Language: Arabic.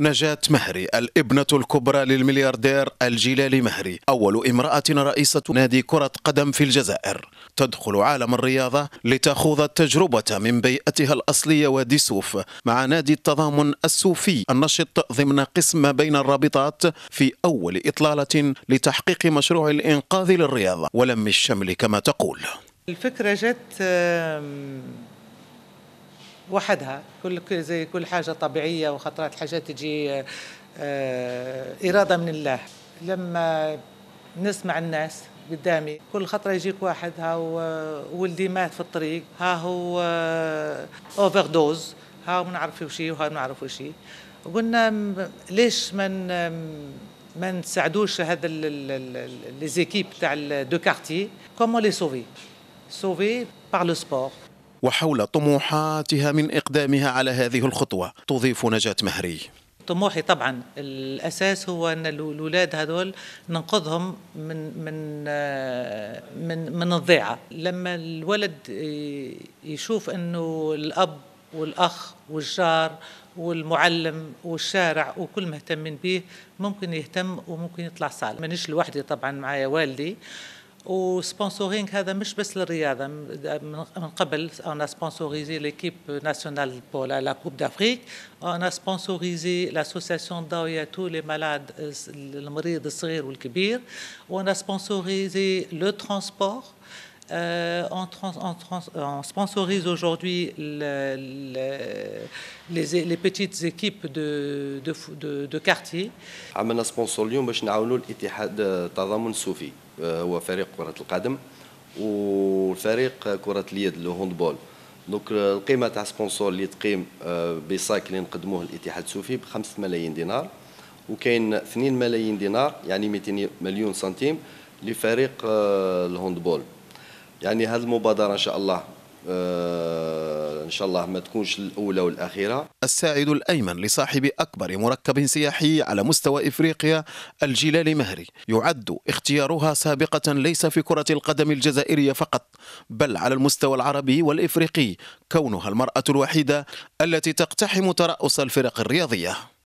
نجاة مهري الابنة الكبرى للملياردير الجلال مهري أول امرأة رئيسة نادي كرة قدم في الجزائر تدخل عالم الرياضة لتخوض التجربة من بيئتها الأصلية وادي سوف مع نادي التضامن السوفي النشط ضمن قسم بين الرابطات في أول إطلالة لتحقيق مشروع الإنقاذ للرياضة ولم الشمل كما تقول الفكرة جت وحدها كل زي كل حاجه طبيعيه وخطرات حاجات تجي آه، اراده من الله لما نسمع الناس قدامي كل خطره يجيك واحد هاو ولدي مات في الطريق ها هو اوفر آه، دوز ها ما نعرف شيء وها ما نعرف شيء وقلنا ليش ما ما نساعدوش هذا لي زيكيب تاع دو كارتي كومون لي سوفي سوفي بار لو سبور وحول طموحاتها من إقدامها على هذه الخطوة تضيف نجاة مهري طموحي طبعا الاساس هو ان الاولاد هذول ننقذهم من من من من الضيعه لما الولد يشوف انه الاب والاخ والجار والمعلم والشارع وكل مهتمين به ممكن يهتم وممكن يطلع صالح مانيش لوحدي طبعا معايا والدي آه sponsoring, On a sponsorisé l'équipe nationale pour la Coupe d'Afrique, on a sponsorisé l'association tous les malades le de Séroul-Kibir, on a sponsorisé le transport. Euh, on, trans, on, trans, on, sponsorise aujourd'hui le, le, les, les, petites équipes de, de, de, de quartier. عملنا سبونسور اليوم باش نعاونوا الاتحاد التضامن السوفي آه، هو فريق كرة القدم والفريق كرة اليد الهوندبول دونك euh، القيمة تاع سبونسور اللي تقيم آه، بساك اللي نقدموه الاتحاد السوفي ب 5 ملايين دينار وكاين 2 ملايين دينار يعني 200 مليون سنتيم لفريق آه، الهوندبول يعني هذه المبادرة إن شاء الله آه، ان شاء الله ما تكونش الاولى والاخيره الساعد الايمن لصاحب اكبر مركب سياحي على مستوى افريقيا الجلال مهري يعد اختيارها سابقه ليس في كره القدم الجزائريه فقط بل على المستوى العربي والافريقي كونها المراه الوحيده التي تقتحم تراس الفرق الرياضيه